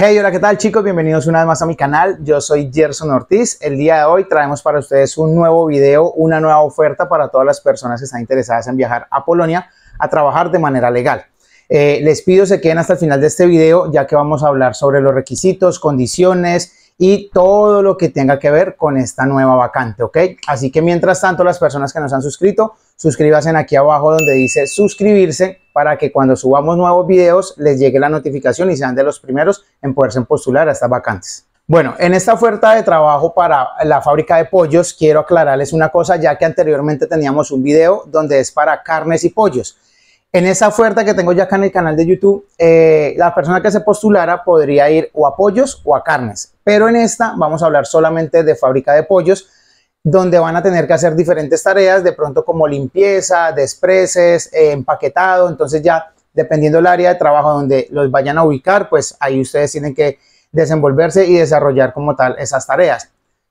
Hey, hola, ¿qué tal chicos? Bienvenidos una vez más a mi canal. Yo soy Gerson Ortiz. El día de hoy traemos para ustedes un nuevo video, una nueva oferta para todas las personas que están interesadas en viajar a Polonia a trabajar de manera legal. Eh, les pido se queden hasta el final de este video ya que vamos a hablar sobre los requisitos, condiciones y todo lo que tenga que ver con esta nueva vacante, ¿ok? Así que mientras tanto las personas que nos han suscrito suscríbanse aquí abajo donde dice suscribirse para que cuando subamos nuevos videos les llegue la notificación y sean de los primeros en poderse postular a estas vacantes. Bueno, en esta oferta de trabajo para la fábrica de pollos quiero aclararles una cosa ya que anteriormente teníamos un video donde es para carnes y pollos. En esa oferta que tengo ya acá en el canal de YouTube, eh, la persona que se postulara podría ir o a pollos o a carnes, pero en esta vamos a hablar solamente de fábrica de pollos donde van a tener que hacer diferentes tareas, de pronto como limpieza, despreces, eh, empaquetado, entonces ya dependiendo del área de trabajo donde los vayan a ubicar, pues ahí ustedes tienen que desenvolverse y desarrollar como tal esas tareas.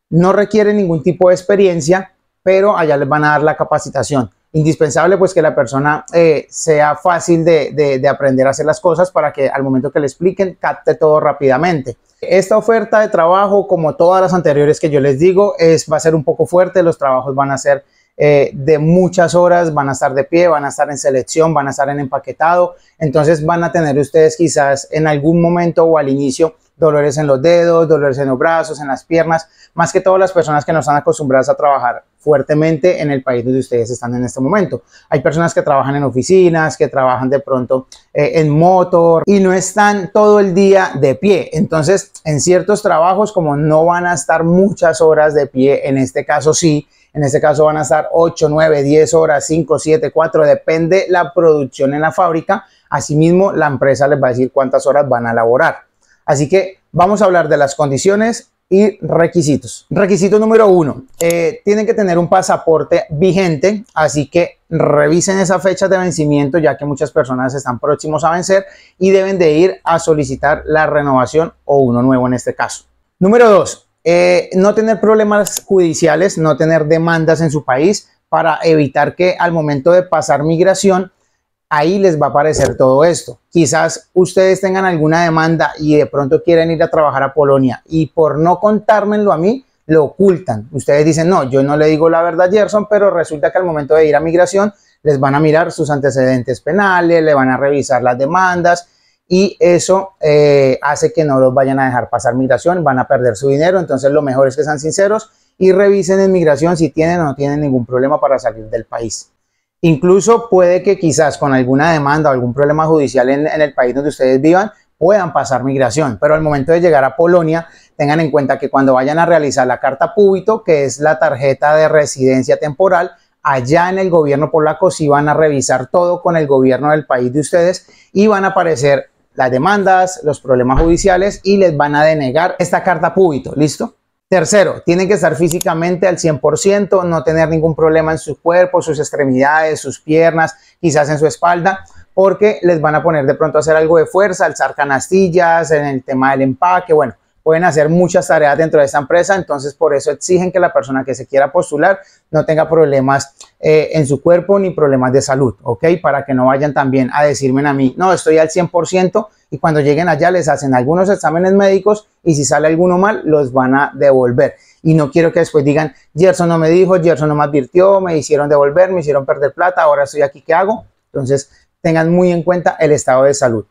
No requiere ningún tipo de experiencia, pero allá les van a dar la capacitación. Indispensable pues que la persona eh, sea fácil de aprender a hacer las cosas para que al momento que le expliquen capte todo rápidamente. Esta oferta de trabajo, como todas las anteriores que yo les digo, es, va a ser un poco fuerte, los trabajos van a ser eh, de muchas horas, van a estar de pie, van a estar en selección, van a estar en empaquetado, entonces van a tener ustedes quizás en algún momento o al inicio dolores en los dedos, dolores en los brazos, en las piernas, más que todas las personas que no están acostumbradas a trabajar fuertemente en el país donde ustedes están en este momento. Hay personas que trabajan en oficinas, que trabajan de pronto eh, en motor y no están todo el día de pie. Entonces, en ciertos trabajos, como no van a estar muchas horas de pie, en este caso sí, en este caso van a estar 8, 9, 10 horas, 5, 7, 4, depende la producción en la fábrica. Asimismo, la empresa les va a decir cuántas horas van a laborar. Así que vamos a hablar de las condiciones y requisitos. Requisito número uno, eh, tienen que tener un pasaporte vigente, así que revisen esa fecha de vencimiento ya que muchas personas están próximos a vencer y deben de ir a solicitar la renovación o uno nuevo en este caso. Número dos, eh, no tener problemas judiciales, no tener demandas en su país para evitar que al momento de pasar migración ahí les va a aparecer todo esto. Quizás ustedes tengan alguna demanda y de pronto quieren ir a trabajar a Polonia y por no contármelo a mí, lo ocultan. Ustedes dicen, no, yo no le digo la verdad a Gerson, pero resulta que al momento de ir a migración les van a mirar sus antecedentes penales, le van a revisar las demandas y eso eh, hace que no los vayan a dejar pasar migración, van a perder su dinero, entonces lo mejor es que sean sinceros y revisen en migración si tienen o no tienen ningún problema para salir del país. Incluso puede que quizás con alguna demanda o algún problema judicial en, el país donde ustedes vivan puedan pasar migración, pero al momento de llegar a Polonia, tengan en cuenta que cuando vayan a realizar la carta púbito, que es la tarjeta de residencia temporal, allá en el gobierno polaco sí van a revisar todo con el gobierno del país de ustedes y van a aparecer las demandas, los problemas judiciales y les van a denegar esta carta púbito, ¿listo? Tercero, tienen que estar físicamente al 100%, no tener ningún problema en su cuerpo, sus extremidades, sus piernas, quizás en su espalda, porque les van a poner de pronto a hacer algo de fuerza, alzar canastillas, en el tema del empaque, bueno, pueden hacer muchas tareas dentro de esta empresa, entonces por eso exigen que la persona que se quiera postular no tenga problemas eh, en su cuerpo ni problemas de salud, ¿ok? Para que no vayan también a decirme a mí, no, estoy al 100%, y cuando lleguen allá les hacen algunos exámenes médicos y si sale alguno mal los van a devolver. Y no quiero que después digan, Gerson no me dijo, Gerson no me advirtió, me hicieron devolver, me hicieron perder plata, ahora estoy aquí, ¿qué hago? Entonces tengan muy en cuenta el estado de salud.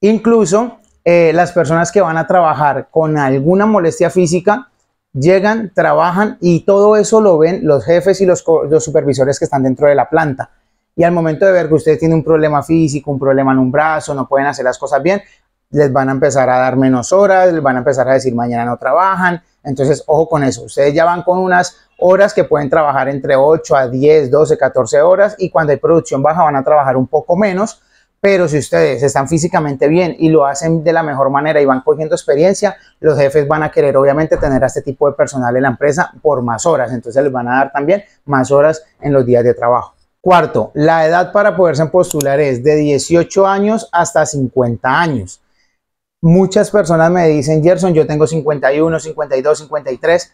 Incluso eh, las personas que van a trabajar con alguna molestia física, llegan, trabajan y todo eso lo ven los jefes y los supervisores que están dentro de la planta. Y al momento de ver que ustedes tienen un problema físico, un problema en un brazo, no pueden hacer las cosas bien, les van a empezar a dar menos horas, les van a empezar a decir mañana no trabajan. Entonces, ojo con eso. Ustedes ya van con unas horas que pueden trabajar entre 8 a 10, 12, 14 horas y cuando hay producción baja van a trabajar un poco menos. Pero si ustedes están físicamente bien y lo hacen de la mejor manera y van cogiendo experiencia, los jefes van a querer obviamente tener a este tipo de personal en la empresa por más horas. Entonces les van a dar también más horas en los días de trabajo. Cuarto, la edad para poderse postular es de 18 años hasta 50 años. Muchas personas me dicen, Gerson, yo tengo 51, 52, 53.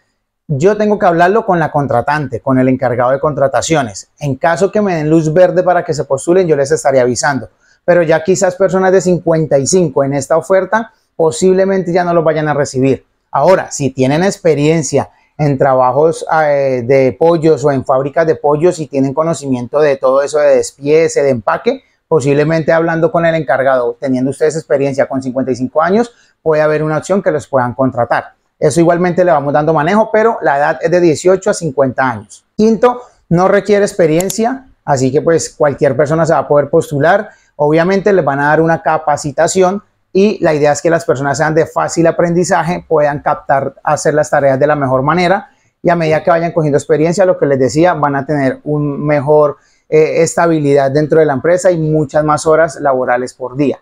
Yo tengo que hablarlo con la contratante, con el encargado de contrataciones. En caso que me den luz verde para que se postulen, yo les estaría avisando. Pero ya quizás personas de 55 en esta oferta posiblemente ya no lo vayan a recibir. Ahora, si tienen experiencia en trabajos ah, eh, de pollos o en fábricas de pollos y tienen conocimiento de todo eso de despiece, de empaque, posiblemente hablando con el encargado, teniendo ustedes experiencia con 55 años, puede haber una opción que los puedan contratar. Eso igualmente le vamos dando manejo, pero la edad es de 18 a 50 años. Quinto, no requiere experiencia, así que pues cualquier persona se va a poder postular. Obviamente les van a dar una capacitación y la idea es que las personas sean de fácil aprendizaje, puedan captar, hacer las tareas de la mejor manera y a medida que vayan cogiendo experiencia, lo que les decía, van a tener una mejor eh, estabilidad dentro de la empresa y muchas más horas laborales por día.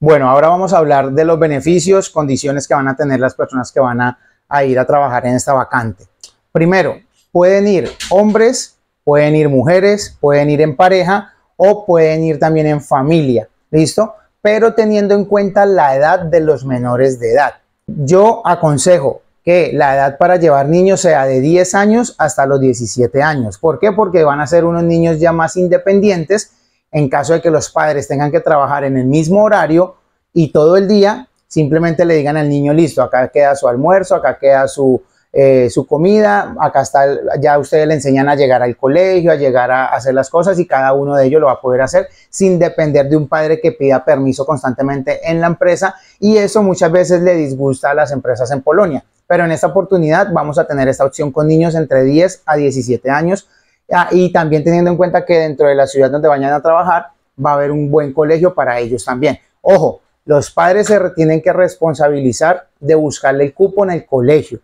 Bueno, ahora vamos a hablar de los beneficios, condiciones que van a tener las personas que van a ir a trabajar en esta vacante. Primero, pueden ir hombres, pueden ir mujeres, pueden ir en pareja o pueden ir también en familia. ¿Listo? pero teniendo en cuenta la edad de los menores de edad. Yo aconsejo que la edad para llevar niños sea de 10 años hasta los 17 años. ¿Por qué? Porque van a ser unos niños ya más independientes en caso de que los padres tengan que trabajar en el mismo horario y todo el día, simplemente le digan al niño, listo, acá queda su almuerzo, acá queda su eh, su comida, acá está, ya ustedes le enseñan a llegar al colegio, a llegar a hacer las cosas y cada uno de ellos lo va a poder hacer sin depender de un padre que pida permiso constantemente en la empresa y eso muchas veces le disgusta a las empresas en Polonia. Pero en esta oportunidad vamos a tener esta opción con niños entre 10 a 17 años ah, y también teniendo en cuenta que dentro de la ciudad donde vayan a trabajar va a haber un buen colegio para ellos también. Ojo, los padres se tienen que responsabilizar de buscarle el cupo en el colegio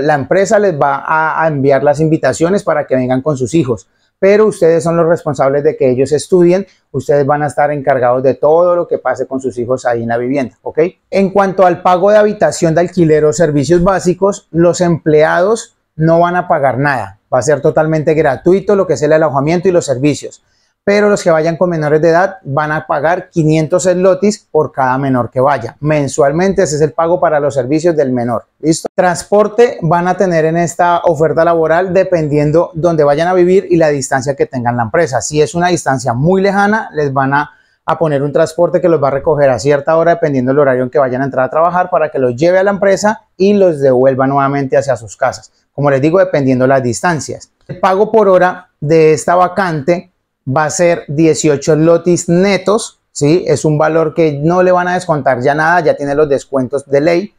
la empresa les va a, enviar las invitaciones para que vengan con sus hijos pero ustedes son los responsables de que ellos estudien, ustedes van a estar encargados de todo lo que pase con sus hijos ahí en la vivienda, ¿ok? En cuanto al pago de habitación de alquiler o servicios básicos, los empleados no van a pagar nada, va a ser totalmente gratuito lo que es el alojamiento y los servicios pero los que vayan con menores de edad van a pagar 500 slotis por cada menor que vaya. Mensualmente ese es el pago para los servicios del menor. ¿Listo? Transporte van a tener en esta oferta laboral dependiendo donde vayan a vivir y la distancia que tengan la empresa. Si es una distancia muy lejana, les van a a poner un transporte que los va a recoger a cierta hora dependiendo del horario en que vayan a entrar a trabajar para que los lleve a la empresa y los devuelva nuevamente hacia sus casas. Como les digo, dependiendo las distancias. El pago por hora de esta vacante va a ser 18 lotis netos, ¿sí? Es un valor que no le van a descontar ya nada, ya tiene los descuentos de ley.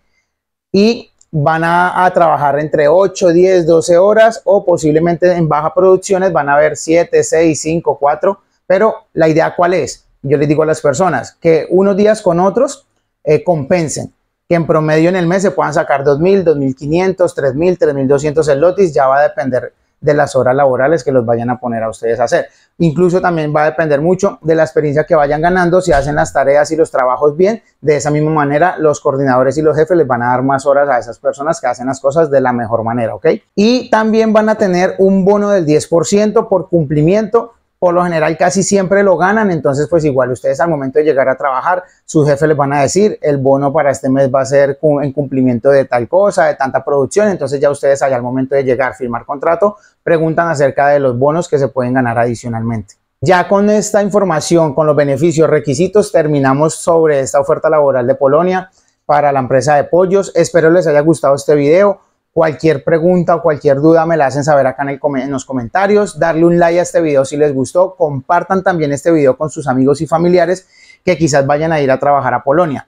Y van a, trabajar entre 8, 10, 12 horas o posiblemente en baja producciones van a haber 7, 6, 5, 4. Pero la idea cuál es? Yo les digo a las personas que unos días con otros eh, compensen, que en promedio en el mes se puedan sacar 2.000, 2.500, 3.000, 3.200 lotis, ya va a depender de las horas laborales que los vayan a poner a ustedes a hacer. Incluso también va a depender mucho de la experiencia que vayan ganando, si hacen las tareas y los trabajos bien, de esa misma manera los coordinadores y los jefes les van a dar más horas a esas personas que hacen las cosas de la mejor manera, ¿ok? Y también van a tener un bono del 10% por cumplimiento por lo general casi siempre lo ganan, entonces pues igual ustedes al momento de llegar a trabajar, su jefe les van a decir, el bono para este mes va a ser en cumplimiento de tal cosa, de tanta producción, entonces ya ustedes allá al momento de llegar, a firmar contrato, preguntan acerca de los bonos que se pueden ganar adicionalmente. Ya con esta información, con los beneficios, requisitos, terminamos sobre esta oferta laboral de Polonia para la empresa de pollos. Espero les haya gustado este video. Cualquier pregunta o cualquier duda me la hacen saber acá en, en, los comentarios. Darle un like a este video si les gustó. Compartan también este video con sus amigos y familiares que quizás vayan a ir a trabajar a Polonia.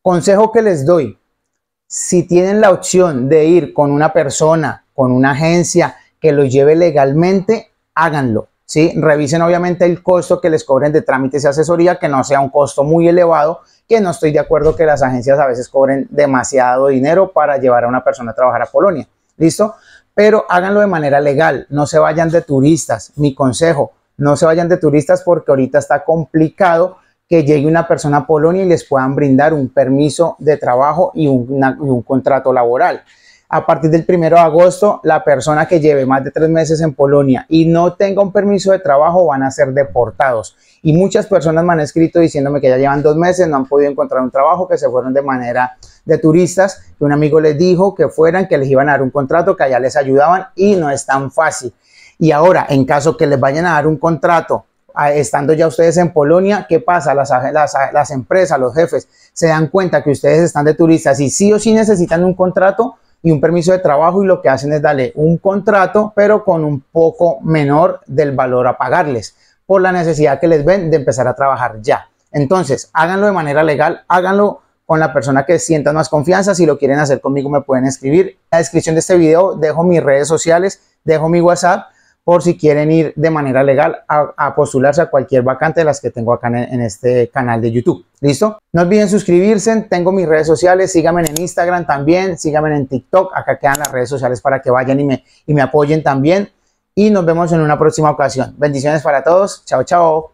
Consejo que les doy. Si tienen la opción de ir con una persona, con una agencia que los lleve legalmente, háganlo. ¿sí? Revisen obviamente el costo que les cobren de trámites y asesoría, que no sea un costo muy elevado, que no estoy de acuerdo que las agencias a veces cobren demasiado dinero para llevar a una persona a trabajar a Polonia, ¿listo? Pero háganlo de manera legal, no se vayan de turistas, mi consejo, no se vayan de turistas porque ahorita está complicado que llegue una persona a Polonia y les puedan brindar un permiso de trabajo y un contrato laboral a partir del 1 de agosto, la persona que lleve más de tres meses en Polonia y no tenga un permiso de trabajo van a ser deportados. Y muchas personas me han escrito diciéndome que ya llevan dos meses, no han podido encontrar un trabajo, que se fueron de manera de turistas, que un amigo les dijo que fueran, que les iban a dar un contrato, que allá les ayudaban y no es tan fácil. Y ahora, en caso que les vayan a dar un contrato estando ya ustedes en Polonia, ¿qué pasa? las, empresas, los jefes, se dan cuenta que ustedes están de turistas y sí o sí necesitan un contrato, y un permiso de trabajo y lo que hacen es darle un contrato, pero con un poco menor del valor a pagarles por la necesidad que les ven de empezar a trabajar ya. Entonces, háganlo de manera legal, háganlo con la persona que sientan más confianza. Si lo quieren hacer conmigo, me pueden escribir. En la descripción de este video dejo mis redes sociales, dejo mi WhatsApp por si quieren ir de manera legal a, postularse a cualquier vacante de las que tengo acá en, este canal de YouTube. ¿Listo? No olviden suscribirse, tengo mis redes sociales, síganme en Instagram también, síganme en TikTok, acá quedan las redes sociales para que vayan y me, y me apoyen también. Y nos vemos en una próxima ocasión. Bendiciones para todos. Chao, chao.